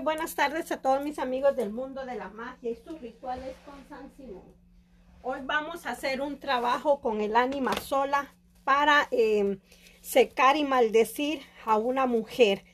buenas tardes a todos mis amigos del mundo de la magia y sus rituales con San Simón. Hoy vamos a hacer un trabajo con el ánima sola para em, secar y maldecir a una mujer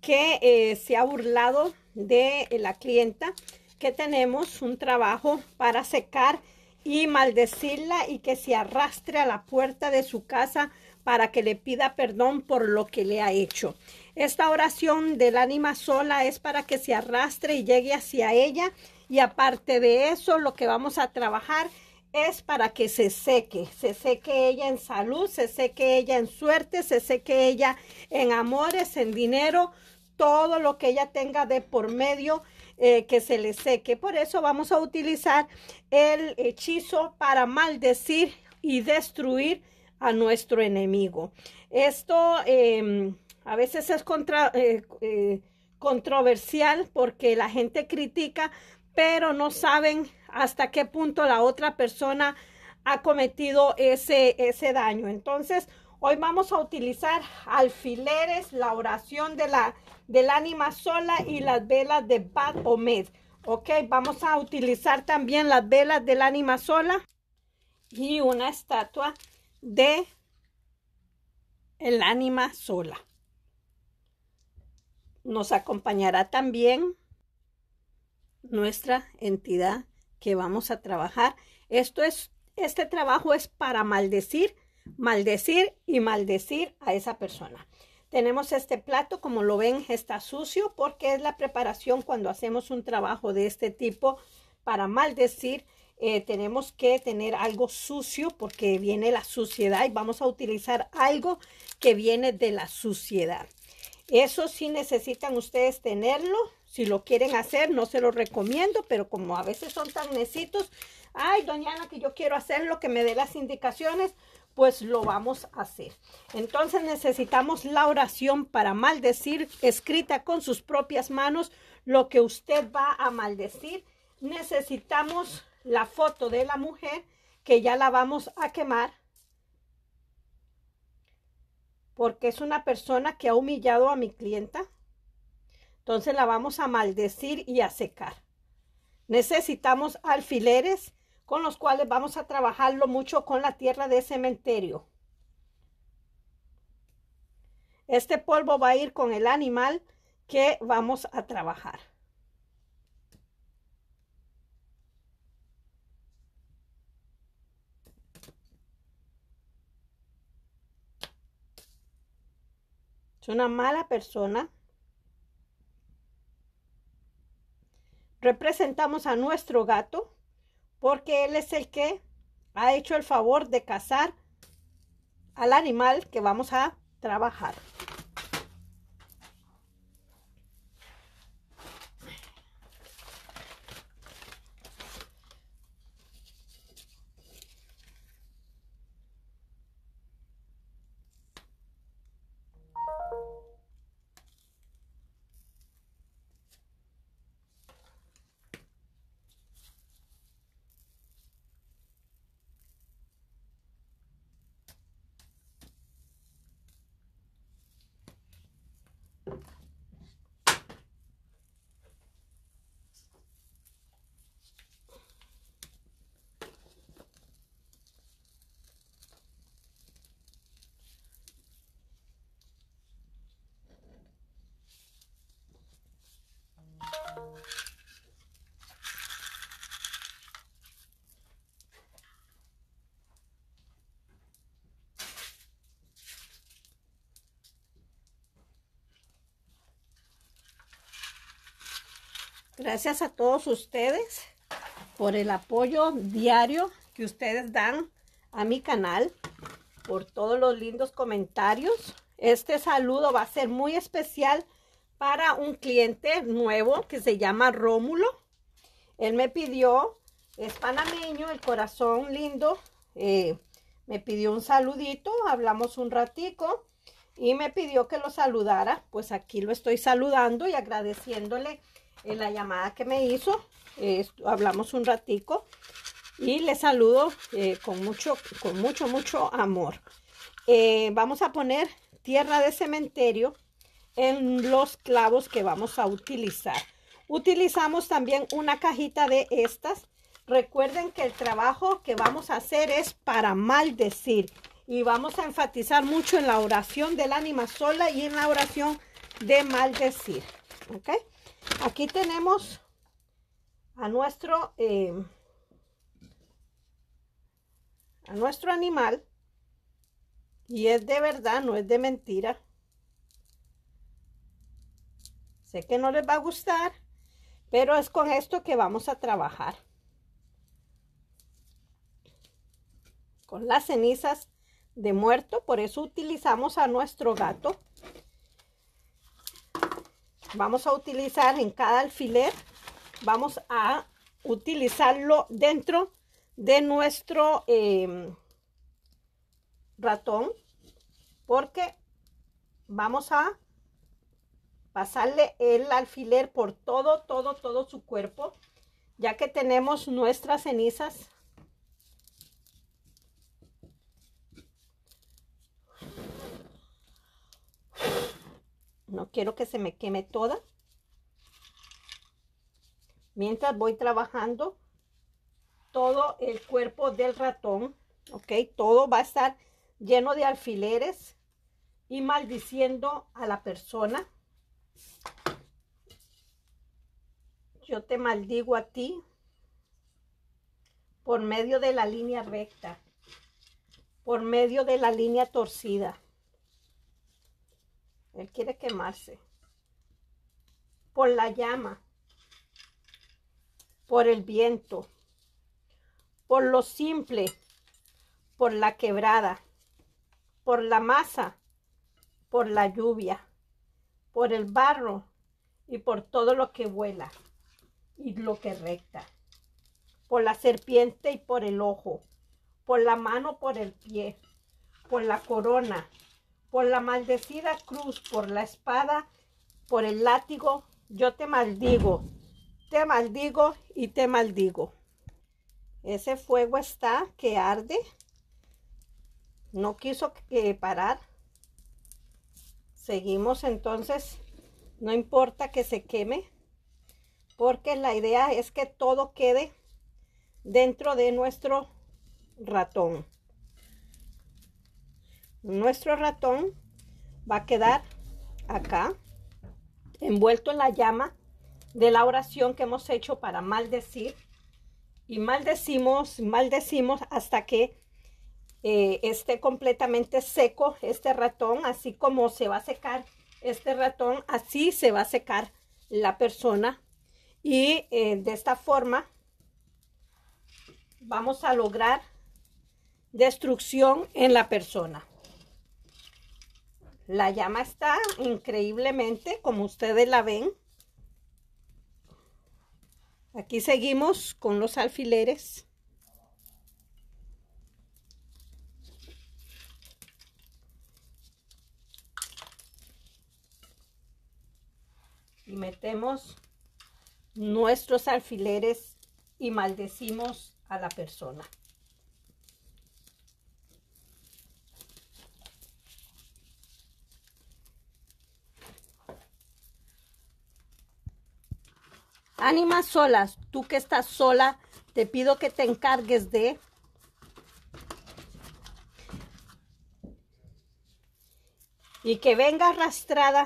que eh, se ha burlado de eh, la clienta que tenemos un trabajo para secar y maldecirla y que se arrastre a la puerta de su casa para que le pida perdón por lo que le ha hecho. Esta oración del ánima sola es para que se arrastre y llegue hacia ella. Y aparte de eso, lo que vamos a trabajar es para que se seque, se seque ella en salud, se seque ella en suerte, se seque ella en amores, en dinero, todo lo que ella tenga de por medio eh, que se le seque. Por eso vamos a utilizar el hechizo para maldecir y destruir a nuestro enemigo. Esto em, a veces es eh, eh, controversial porque la gente critica, pero no saben hasta qué punto la otra persona ha cometido ese, ese daño. Entonces, hoy vamos a utilizar alfileres, la oración de la, del ánima sola y las velas de Bad Omed. Ok, vamos a utilizar también las velas del ánima sola y una estatua de el ánima sola nos acompañará también nuestra entidad que vamos a trabajar. Esto es, este trabajo es para maldecir, maldecir y maldecir a esa persona. Tenemos este plato, como lo ven, está sucio porque es la preparación cuando hacemos un trabajo de este tipo para maldecir. Eh, tenemos que tener algo sucio porque viene la suciedad y vamos a utilizar algo que viene de la suciedad. Eso sí necesitan ustedes tenerlo. Si lo quieren hacer, no se lo recomiendo, pero como a veces son tan necitos, ay, doña Ana, que yo quiero hacer lo que me dé las indicaciones, pues lo vamos a hacer. Entonces necesitamos la oración para maldecir, escrita con sus propias manos, lo que usted va a maldecir. Necesitamos la foto de la mujer, que ya la vamos a quemar porque es una persona que ha humillado a mi clienta. Entonces la vamos a maldecir y a secar. Necesitamos alfileres con los cuales vamos a trabajarlo mucho con la tierra de cementerio. Este polvo va a ir con el animal que vamos a trabajar. una mala persona, representamos a nuestro gato porque él es el que ha hecho el favor de cazar al animal que vamos a trabajar. Thank you. Gracias a todos ustedes por el apoyo diario que ustedes dan a mi canal, por todos los lindos comentarios. Este saludo va a ser muy especial para un cliente nuevo que se llama Rómulo. Él me pidió, es panameño, el corazón lindo, eh, me pidió un saludito, hablamos un ratico y me pidió que lo saludara. Pues aquí lo estoy saludando y agradeciéndole en la llamada que me hizo. hablamos un ratico y les saludo eh, con mucho, con mucho, mucho amor. Eh, vamos a poner tierra de cementerio en los clavos que vamos a utilizar. Utilizamos también una cajita de estas. Recuerden que el trabajo que vamos a hacer es para maldecir. Y vamos a enfatizar mucho en la oración del ánima sola y en la oración de maldecir. ¿Ok? Aquí tenemos a nuestro, eh, a nuestro animal. Y es de verdad, no es de mentira. Sé que no les va a gustar, pero es con esto que vamos a trabajar. Con las cenizas de muerto, por eso utilizamos a nuestro gato vamos a utilizar en cada alfiler, vamos a utilizarlo dentro de nuestro em, ratón porque vamos a pasarle el alfiler por todo, todo, todo su cuerpo ya que tenemos nuestras cenizas No quiero que se me queme toda. Mientras voy trabajando todo el cuerpo del ratón, ¿ok? Todo va a estar lleno de alfileres y maldiciendo a la persona. Yo te maldigo a ti por medio de la línea recta, por medio de la línea torcida. Él quiere quemarse. Por la llama. Por el viento. Por lo simple. Por la quebrada. Por la masa. Por la lluvia. Por el barro. Y por todo lo que vuela. Y lo que recta. Por la serpiente y por el ojo. Por la mano, por el pie. Por la corona por la maldecida cruz, por la espada, por el látigo, yo te maldigo, te maldigo y te maldigo. Ese fuego está que arde, no quiso parar. Seguimos entonces, no importa que se queme, porque la idea es que todo quede dentro de nuestro ratón nuestro ratón va a quedar acá, envuelto en la llama de la oración que hemos hecho para maldecir. Y maldecimos, maldecimos hasta que eh, esté completamente seco este ratón, así como se va a secar este ratón, así se va a secar la persona. Y eh, de esta forma vamos a lograr destrucción en la persona. La llama está increíblemente, como ustedes la ven. Aquí seguimos con los alfileres. Y metemos nuestros alfileres y maldecimos a la persona. Ánimas solas, tú que estás sola, te pido que te encargues de y que venga arrastrada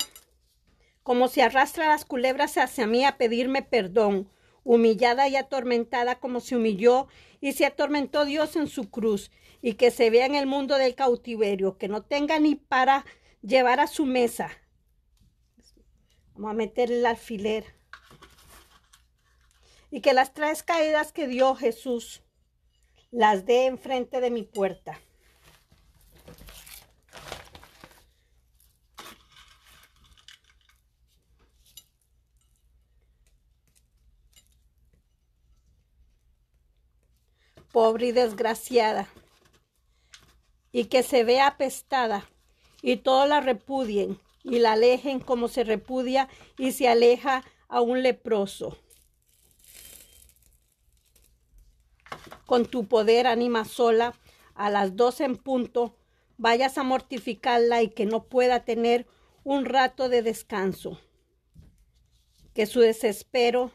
como si arrastra las culebras hacia mí a pedirme perdón, humillada y atormentada como se humilló y se atormentó Dios en su cruz, y que se vea en el mundo del cautiverio, que no tenga ni para llevar a su mesa. Vamos a meterle el alfiler y que las tres caídas que dio Jesús las dé enfrente de mi puerta. pobre y desgraciada, y que se vea apestada, y todos la repudien, y la alejen como se repudia y se aleja a un leproso. con tu poder, anima sola, a las dos en punto, vayas a mortificarla y que no pueda tener un rato de descanso. Que su desespero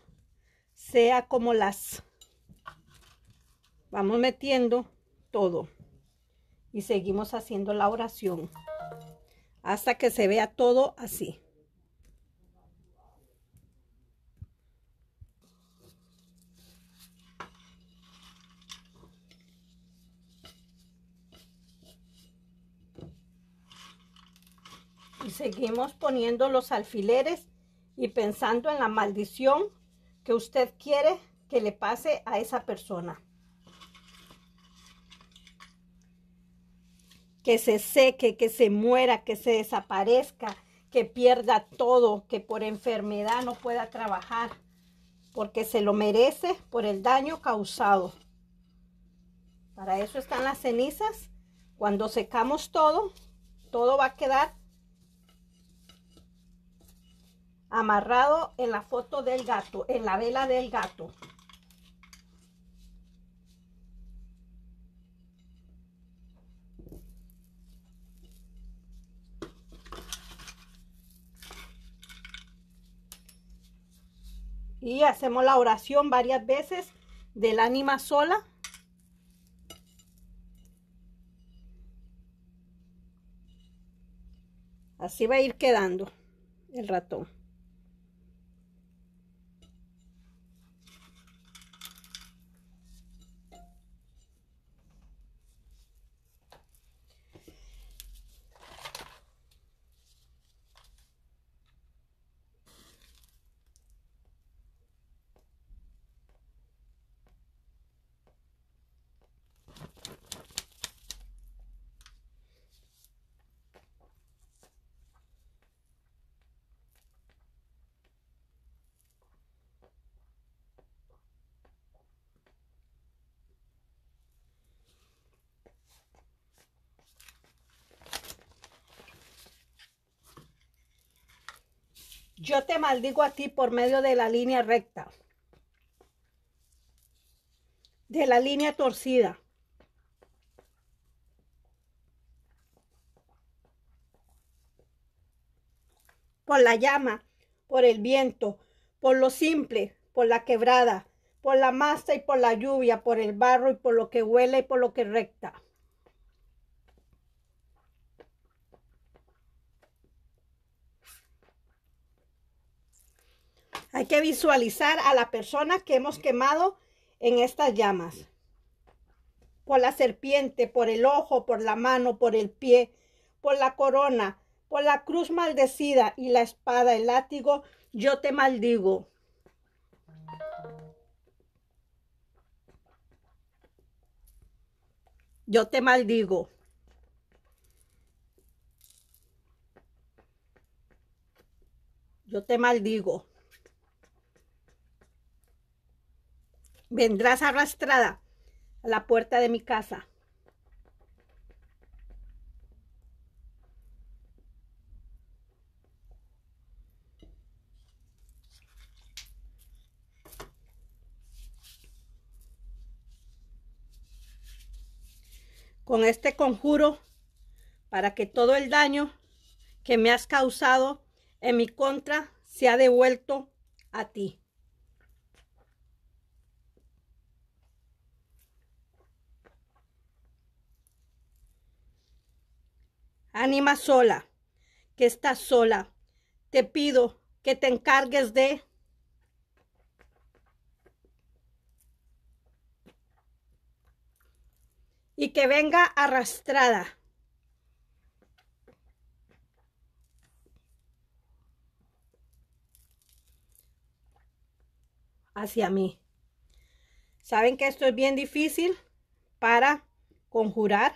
sea como las... Vamos metiendo todo y seguimos haciendo la oración hasta que se vea todo así. seguimos poniendo los alfileres y pensando en la maldición que usted quiere que le pase a esa persona. Que se seque, que se muera, que se desaparezca, que pierda todo, que por enfermedad no pueda trabajar, porque se lo merece por el daño causado. Para eso están las cenizas. Cuando secamos todo, todo va a quedar amarrado en la foto del gato, en la vela del gato. Y hacemos la oración varias veces del ánima sola. Así va a ir quedando el ratón. Yo te maldigo a ti por medio de la línea recta, de la línea torcida. por la llama, por el viento, por lo simple, por la quebrada, por la masa y por la lluvia, por el barro y por lo que huele y por lo que recta. Hay que visualizar a la persona que hemos quemado en estas llamas. Por la serpiente, por el ojo, por la mano, por el pie, por la corona, por la cruz maldecida y la espada, el látigo, yo te maldigo. Yo te maldigo. Yo te maldigo. vendrás arrastrada a la puerta de mi casa. Con este conjuro, para que todo el daño que me has causado en mi contra sea devuelto a ti. Anima sola, que estás sola, te pido que te encargues de y que venga arrastrada. hacia mí. Saben que esto es bien difícil para conjurar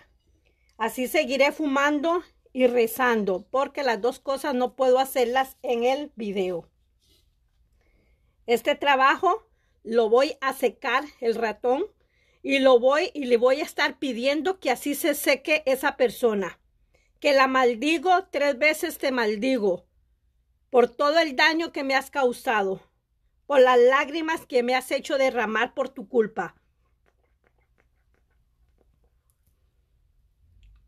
Así seguiré fumando y rezando, porque las dos cosas no puedo hacerlas en el video. Este trabajo lo voy a secar el ratón y lo voy y le voy a estar pidiendo que así se seque esa persona. Que la maldigo tres veces te maldigo por todo el daño que me has causado, por las lágrimas que me has hecho derramar por tu culpa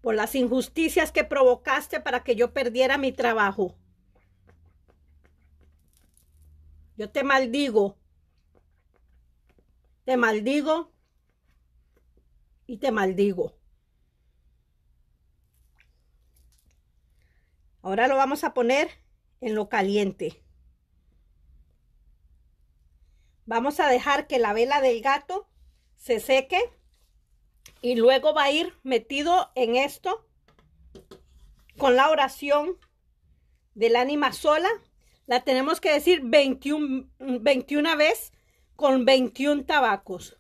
por las injusticias que provocaste para que yo perdiera mi trabajo. Yo te maldigo. Te maldigo y te maldigo. Ahora lo vamos a poner en lo caliente. Vamos a dejar que la vela del gato se seque y luego va a ir metido en esto con la oración del ánima sola. La tenemos que decir 21, 21 veces con 21 tabacos.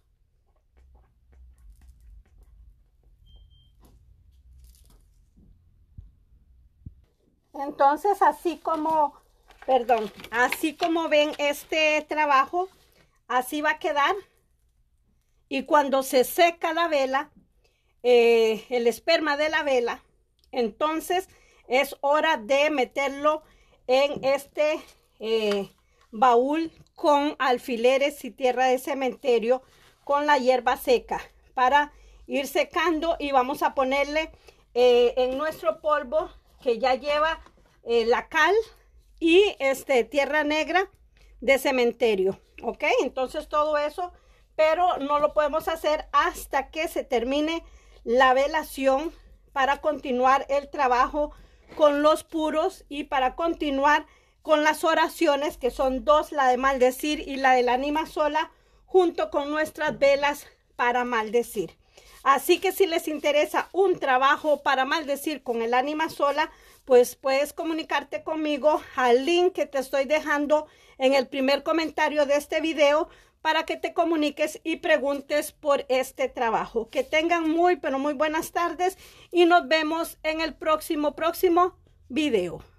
Entonces, así como, perdón, así como ven este trabajo, así va a quedar. Y cuando se seca la vela, eh, el esperma de la vela, entonces es hora de meterlo en este eh, baúl con alfileres y tierra de cementerio con la hierba seca para ir secando y vamos a ponerle eh, en nuestro polvo que ya lleva la cal y este tierra negra de cementerio ok entonces todo eso pero no lo podemos hacer hasta que se termine la velación para continuar el trabajo con los puros y para continuar con las oraciones que son dos, la de maldecir y la del ánima sola, junto con nuestras velas para maldecir. Así que si les interesa un trabajo para maldecir con el ánima sola, pues puedes comunicarte conmigo al link que te estoy dejando en el primer comentario de este video para que te comuniques y preguntes por este trabajo. Que tengan muy, pero muy buenas tardes y nos vemos en el próximo, próximo video.